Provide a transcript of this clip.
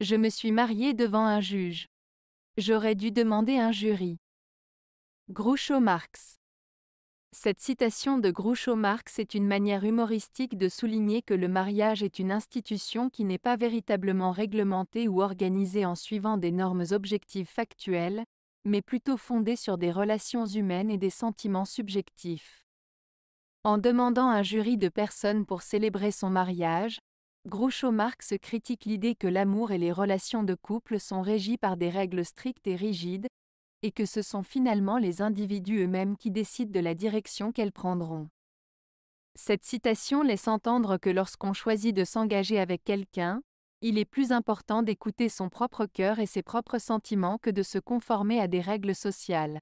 Je me suis mariée devant un juge. J'aurais dû demander un jury. Groucho Marx. Cette citation de Groucho Marx est une manière humoristique de souligner que le mariage est une institution qui n'est pas véritablement réglementée ou organisée en suivant des normes objectives factuelles, mais plutôt fondée sur des relations humaines et des sentiments subjectifs. En demandant un jury de personnes pour célébrer son mariage, Groucho Marx critique l'idée que l'amour et les relations de couple sont régis par des règles strictes et rigides, et que ce sont finalement les individus eux-mêmes qui décident de la direction qu'elles prendront. Cette citation laisse entendre que lorsqu'on choisit de s'engager avec quelqu'un, il est plus important d'écouter son propre cœur et ses propres sentiments que de se conformer à des règles sociales.